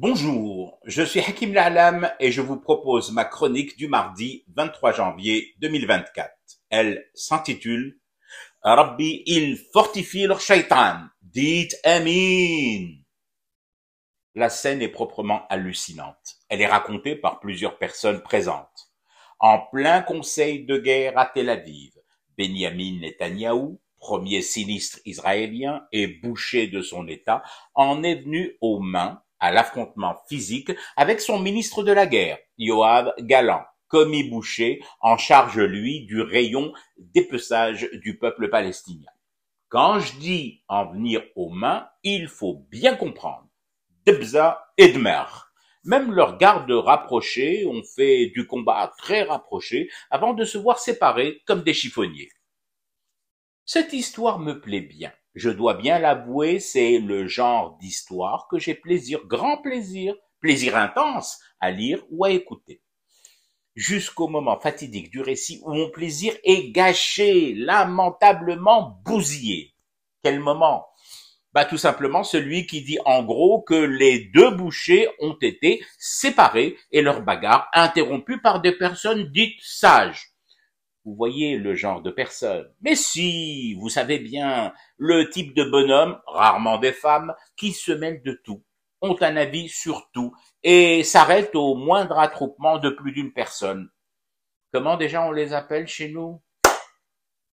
Bonjour, je suis Hakim Lalam et je vous propose ma chronique du mardi 23 janvier 2024. Elle s'intitule Rabbi, il fortifie leur shaitan. Dites Amin. La scène est proprement hallucinante. Elle est racontée par plusieurs personnes présentes. En plein conseil de guerre à Tel Aviv, Benjamin Netanyahou, premier sinistre israélien et boucher de son État, en est venu aux mains à l'affrontement physique avec son ministre de la Guerre, Yoav Galan, commis boucher en charge, lui, du rayon dépeçage du peuple palestinien. Quand je dis en venir aux mains, il faut bien comprendre. Debza et Dmer. Même leurs gardes rapprochés ont fait du combat très rapproché avant de se voir séparés comme des chiffonniers. Cette histoire me plaît bien je dois bien l'avouer, c'est le genre d'histoire que j'ai plaisir, grand plaisir, plaisir intense à lire ou à écouter. Jusqu'au moment fatidique du récit où mon plaisir est gâché, lamentablement bousillé. Quel moment bah, tout simplement celui qui dit en gros que les deux bouchers ont été séparés et leur bagarre interrompue par des personnes dites sages. Vous voyez le genre de personne. Mais si, vous savez bien, le type de bonhomme, rarement des femmes, qui se mêlent de tout, ont un avis sur tout et s'arrêtent au moindre attroupement de plus d'une personne. Comment déjà on les appelle chez nous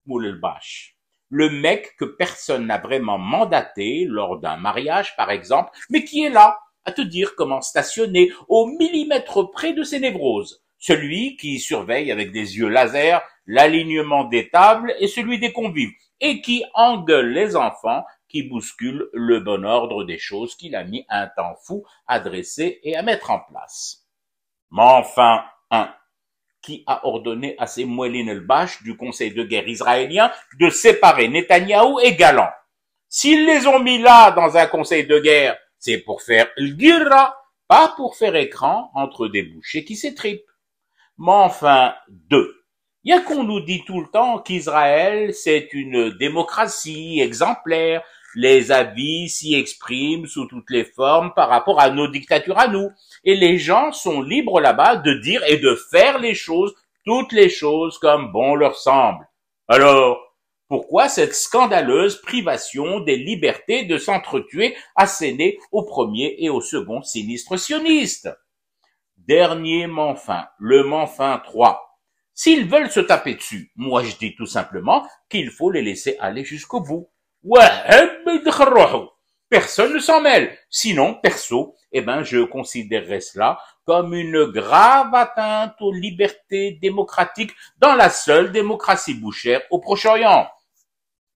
Moulbach. Le mec que personne n'a vraiment mandaté lors d'un mariage, par exemple, mais qui est là à te dire comment stationner au millimètre près de ses névroses celui qui surveille avec des yeux laser l'alignement des tables et celui des convives, et qui engueule les enfants qui bousculent le bon ordre des choses qu'il a mis un temps fou à dresser et à mettre en place. Mais enfin, un, qui a ordonné à ces el-Bash du conseil de guerre israélien de séparer Netanyahou et Galant. S'ils les ont mis là dans un conseil de guerre, c'est pour faire l'gira, pas pour faire écran entre des bouchers qui s'étripent mais enfin, deux. a qu'on nous dit tout le temps qu'Israël, c'est une démocratie exemplaire, les avis s'y expriment sous toutes les formes par rapport à nos dictatures à nous, et les gens sont libres là-bas de dire et de faire les choses, toutes les choses comme bon leur semble. Alors, pourquoi cette scandaleuse privation des libertés de s'entretuer assénée au premier et au second sinistre sioniste dernier Manfin, le Manfin 3. S'ils veulent se taper dessus, moi je dis tout simplement qu'il faut les laisser aller jusqu'au bout. Personne ne s'en mêle. Sinon, perso, eh ben, je considérerais cela comme une grave atteinte aux libertés démocratiques dans la seule démocratie bouchère au Proche-Orient.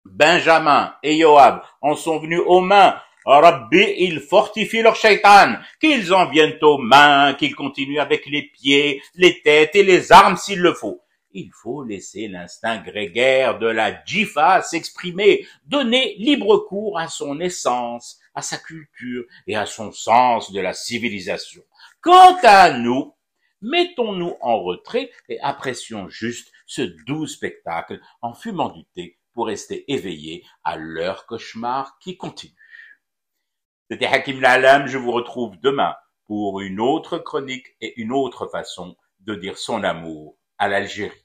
Benjamin et Joab en sont venus aux mains Arabi, ah, ils fortifient leur shaitan, qu'ils en viennent aux mains, qu'ils continuent avec les pieds, les têtes et les armes s'il le faut. Il faut laisser l'instinct grégaire de la jifa s'exprimer, donner libre cours à son essence, à sa culture et à son sens de la civilisation. Quant à nous, mettons-nous en retrait et apprécions juste ce doux spectacle en fumant du thé pour rester éveillés à leur cauchemar qui continue. C'était Hakim Lalam, je vous retrouve demain pour une autre chronique et une autre façon de dire son amour à l'Algérie.